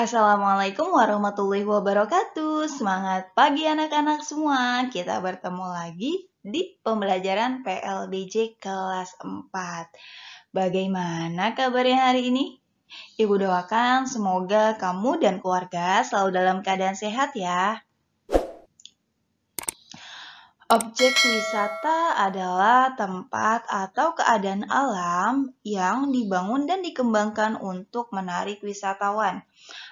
Assalamualaikum warahmatullahi wabarakatuh. Semangat pagi anak-anak semua. Kita bertemu lagi di pembelajaran PLBJ kelas 4. Bagaimana kabarnya hari ini? Ibu doakan semoga kamu dan keluarga selalu dalam keadaan sehat ya. Objek wisata adalah tempat atau keadaan alam yang dibangun dan dikembangkan untuk menarik wisatawan.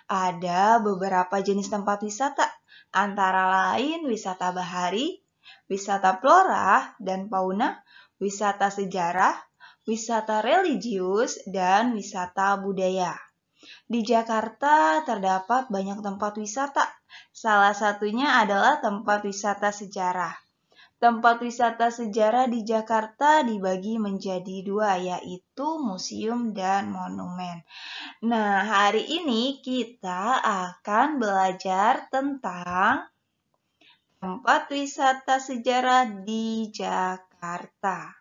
Ada beberapa jenis tempat wisata, antara lain wisata bahari, wisata flora dan fauna, wisata sejarah, wisata religius, dan wisata budaya. Di Jakarta terdapat banyak tempat wisata, salah satunya adalah tempat wisata sejarah. Tempat wisata sejarah di Jakarta dibagi menjadi dua, yaitu museum dan monumen. Nah, hari ini kita akan belajar tentang tempat wisata sejarah di Jakarta.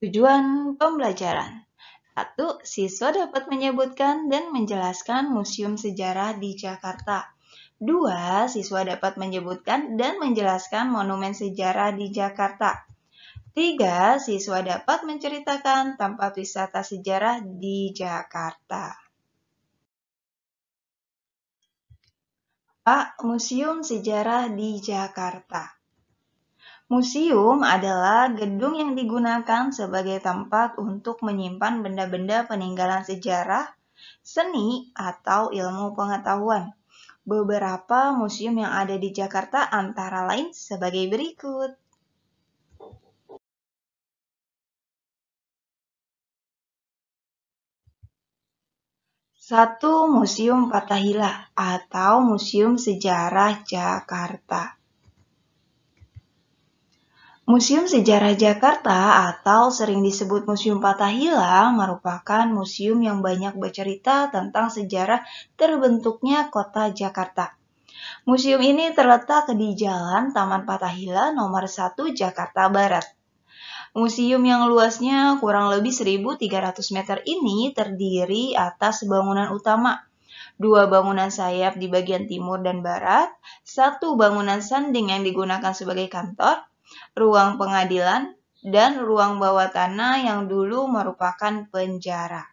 Tujuan pembelajaran satu Siswa dapat menyebutkan dan menjelaskan museum sejarah di Jakarta. Dua, siswa dapat menyebutkan dan menjelaskan monumen sejarah di Jakarta. Tiga, siswa dapat menceritakan tempat wisata sejarah di Jakarta. A. Museum Sejarah di Jakarta. Museum adalah gedung yang digunakan sebagai tempat untuk menyimpan benda-benda peninggalan sejarah, seni, atau ilmu pengetahuan. Beberapa museum yang ada di Jakarta antara lain sebagai berikut. Satu Museum Patahila atau Museum Sejarah Jakarta. Museum Sejarah Jakarta atau sering disebut Museum Patahila merupakan museum yang banyak bercerita tentang sejarah terbentuknya kota Jakarta. Museum ini terletak di Jalan Taman Patahila nomor 1 Jakarta Barat. Museum yang luasnya kurang lebih 1.300 meter ini terdiri atas bangunan utama, dua bangunan sayap di bagian timur dan barat, satu bangunan sanding yang digunakan sebagai kantor, ruang pengadilan, dan ruang bawah tanah yang dulu merupakan penjara.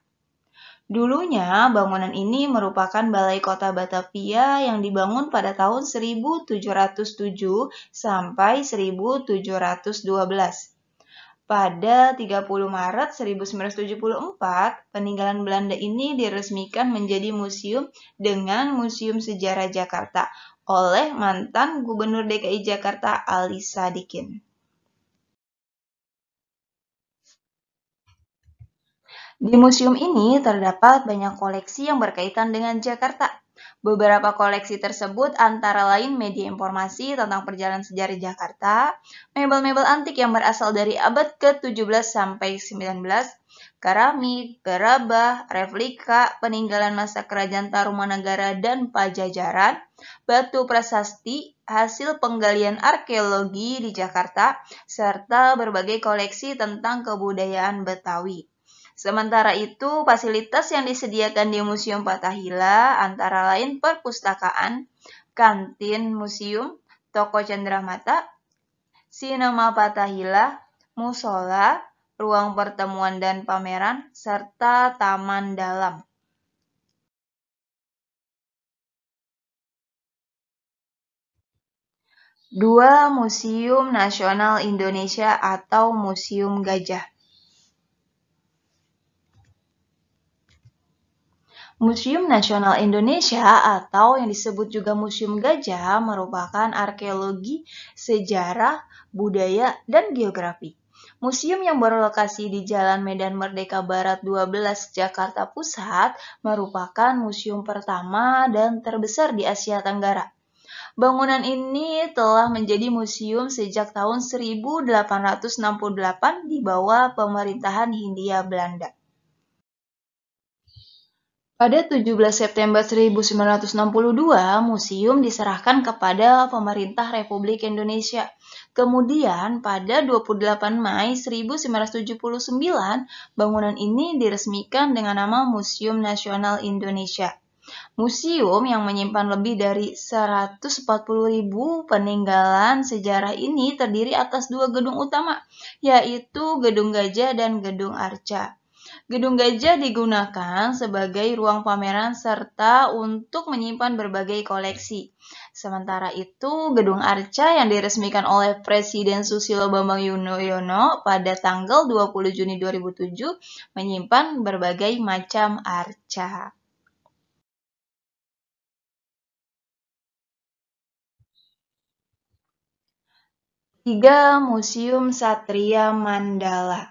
Dulunya, bangunan ini merupakan Balai Kota Batavia yang dibangun pada tahun 1707 sampai 1712 pada 30 Maret 1974, peninggalan Belanda ini diresmikan menjadi museum dengan Museum Sejarah Jakarta oleh mantan Gubernur DKI Jakarta Ali Sadikin. Di museum ini terdapat banyak koleksi yang berkaitan dengan Jakarta, Beberapa koleksi tersebut antara lain media informasi tentang perjalanan sejarah Jakarta, mebel-mebel antik yang berasal dari abad ke-17 sampai 19, keramik, gerabah, replika, peninggalan masa kerajaan Tarumanagara dan Pajajaran, batu prasasti, hasil penggalian arkeologi di Jakarta, serta berbagai koleksi tentang kebudayaan Betawi. Sementara itu, fasilitas yang disediakan di Museum Patahila antara lain perpustakaan, kantin museum, toko cenderamata, sinema Patahila, musola, ruang pertemuan dan pameran, serta taman dalam. Dua Museum Nasional Indonesia atau Museum Gajah. Museum Nasional Indonesia atau yang disebut juga Museum Gajah merupakan arkeologi, sejarah, budaya, dan geografi. Museum yang berlokasi di Jalan Medan Merdeka Barat 12, Jakarta Pusat merupakan museum pertama dan terbesar di Asia Tenggara. Bangunan ini telah menjadi museum sejak tahun 1868 di bawah pemerintahan Hindia Belanda. Pada 17 September 1962, museum diserahkan kepada pemerintah Republik Indonesia. Kemudian pada 28 Mei 1979, bangunan ini diresmikan dengan nama Museum Nasional Indonesia. Museum yang menyimpan lebih dari 140.000 peninggalan sejarah ini terdiri atas dua gedung utama, yaitu Gedung Gajah dan Gedung Arca. Gedung Gajah digunakan sebagai ruang pameran serta untuk menyimpan berbagai koleksi. Sementara itu, Gedung Arca yang diresmikan oleh Presiden Susilo Bambang Yudhoyono pada tanggal 20 Juni 2007 menyimpan berbagai macam arca. Tiga Museum Satria Mandala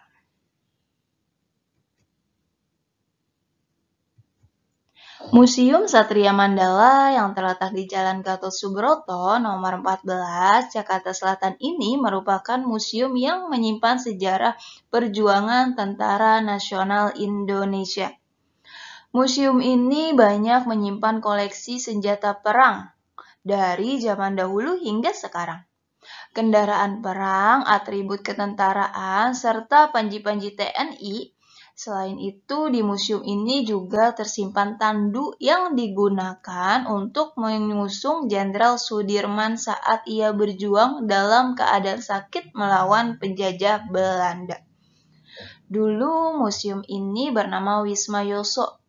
Museum Satria Mandala yang terletak di Jalan Gatot Subroto nomor 14 Jakarta Selatan ini merupakan museum yang menyimpan sejarah perjuangan Tentara Nasional Indonesia. Museum ini banyak menyimpan koleksi senjata perang dari zaman dahulu hingga sekarang. Kendaraan perang, atribut ketentaraan, serta panji-panji TNI Selain itu, di museum ini juga tersimpan tandu yang digunakan untuk mengusung Jenderal Sudirman saat ia berjuang dalam keadaan sakit melawan penjajah Belanda. Dulu museum ini bernama Wisma Yoso.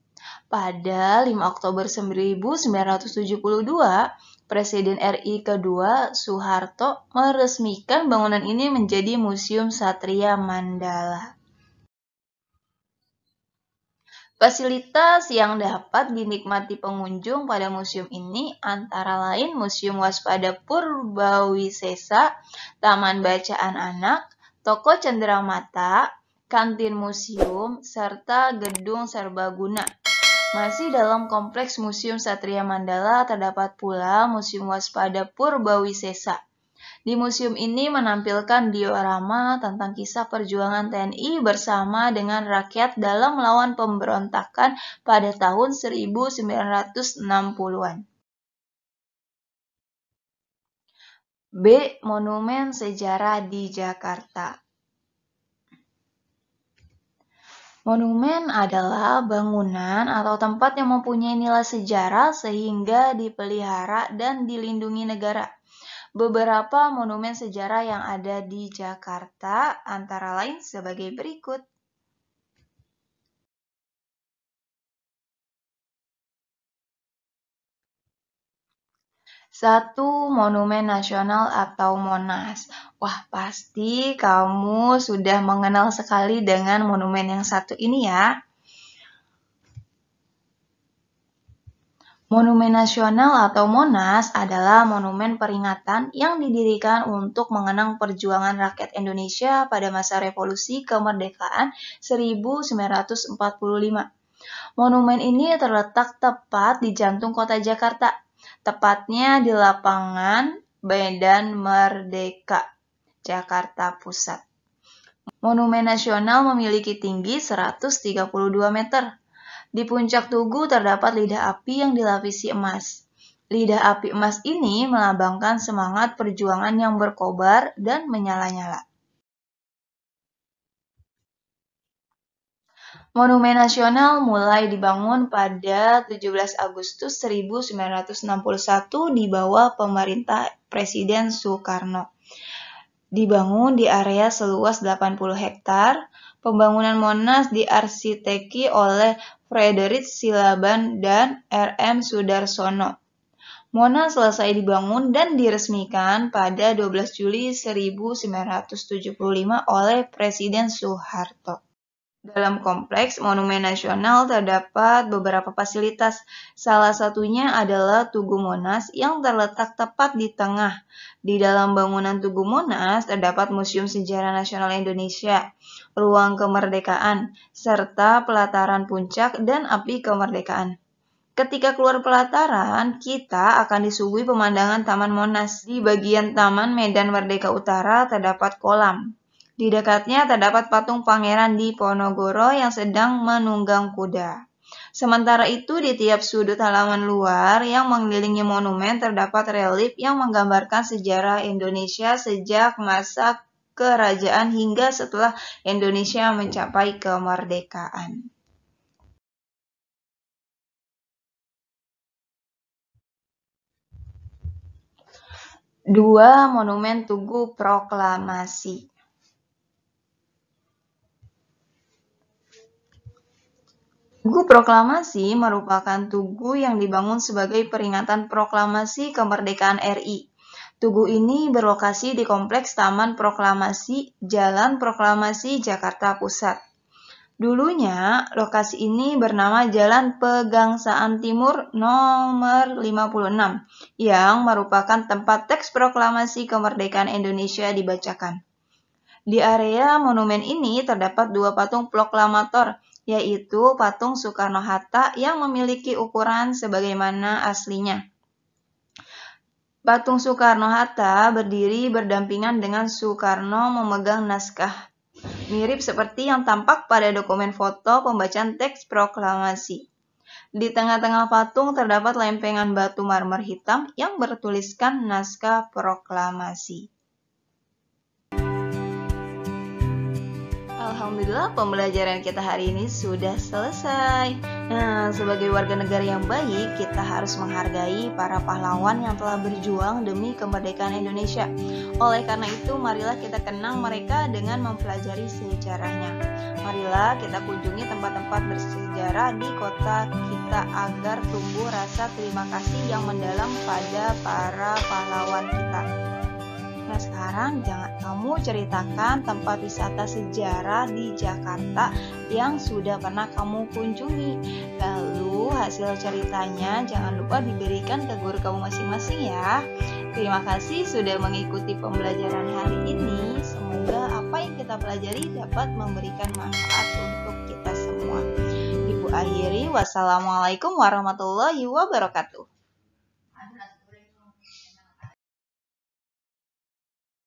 Pada 5 Oktober 1972, Presiden RI kedua Soeharto meresmikan bangunan ini menjadi Museum Satria Mandala. Fasilitas yang dapat dinikmati pengunjung pada museum ini antara lain Museum Waspada Purbawisesa, Taman Bacaan Anak, Toko Cenderamata, Kantin Museum, serta Gedung Serbaguna. Masih dalam kompleks Museum Satria Mandala terdapat pula Museum Waspada Purbawisesa. Di museum ini menampilkan diorama tentang kisah perjuangan TNI bersama dengan rakyat dalam melawan pemberontakan pada tahun 1960-an. B. Monumen Sejarah di Jakarta Monumen adalah bangunan atau tempat yang mempunyai nilai sejarah sehingga dipelihara dan dilindungi negara beberapa monumen sejarah yang ada di Jakarta, antara lain sebagai berikut. Satu monumen nasional atau Monas. Wah, pasti kamu sudah mengenal sekali dengan monumen yang satu ini ya. Monumen Nasional atau Monas adalah monumen peringatan yang didirikan untuk mengenang perjuangan rakyat Indonesia pada masa revolusi kemerdekaan 1945. Monumen ini terletak tepat di jantung kota Jakarta, tepatnya di lapangan Medan Merdeka, Jakarta Pusat. Monumen nasional memiliki tinggi 132 meter di puncak tugu terdapat lidah api yang dilapisi emas. Lidah api emas ini melambangkan semangat perjuangan yang berkobar dan menyala-nyala. Monumen nasional mulai dibangun pada 17 Agustus 1961 di bawah pemerintah Presiden Soekarno. Dibangun di area seluas 80 hektar. Pembangunan Monas diarsiteki oleh Frederick Silaban dan RM Sudarsono. Mona selesai dibangun dan diresmikan pada 12 Juli 1975 oleh Presiden Soeharto. Dalam kompleks Monumen Nasional terdapat beberapa fasilitas, salah satunya adalah Tugu Monas yang terletak tepat di tengah. Di dalam bangunan Tugu Monas terdapat Museum Sejarah Nasional Indonesia, Ruang Kemerdekaan, serta Pelataran Puncak dan Api Kemerdekaan. Ketika keluar pelataran, kita akan disuguhi pemandangan Taman Monas. Di bagian Taman Medan Merdeka Utara terdapat kolam. Di dekatnya terdapat patung pangeran di Diponegoro yang sedang menunggang kuda. Sementara itu, di tiap sudut halaman luar yang mengelilingi monumen terdapat relief yang menggambarkan sejarah Indonesia sejak masa kerajaan hingga setelah Indonesia mencapai kemerdekaan. Dua monumen Tugu Proklamasi. Tugu Proklamasi merupakan tugu yang dibangun sebagai peringatan proklamasi kemerdekaan RI. Tugu ini berlokasi di Kompleks Taman Proklamasi, Jalan Proklamasi, Jakarta Pusat. Dulunya, lokasi ini bernama Jalan Pegangsaan Timur nomor 56 yang merupakan tempat teks proklamasi kemerdekaan Indonesia dibacakan. Di area monumen ini terdapat dua patung proklamator, yaitu patung Soekarno-Hatta yang memiliki ukuran sebagaimana aslinya. Patung Soekarno-Hatta berdiri berdampingan dengan Soekarno memegang naskah, mirip seperti yang tampak pada dokumen foto pembacaan teks proklamasi. Di tengah-tengah patung terdapat lempengan batu marmer hitam yang bertuliskan naskah proklamasi. Alhamdulillah pembelajaran kita hari ini sudah selesai. Nah, sebagai warga negara yang baik, kita harus menghargai para pahlawan yang telah berjuang demi kemerdekaan Indonesia. Oleh karena itu, marilah kita kenang mereka dengan mempelajari sejarahnya. Marilah kita kunjungi tempat-tempat bersejarah di kota kita agar tumbuh rasa terima kasih yang mendalam pada para pahlawan kita. Nah sekarang jangan kamu ceritakan tempat wisata sejarah di Jakarta yang sudah pernah kamu kunjungi. Lalu hasil ceritanya jangan lupa diberikan ke guru kamu masing-masing ya. Terima kasih sudah mengikuti pembelajaran hari ini. Semoga apa yang kita pelajari dapat memberikan manfaat untuk kita semua. Ibu akhiri, wassalamualaikum warahmatullahi wabarakatuh.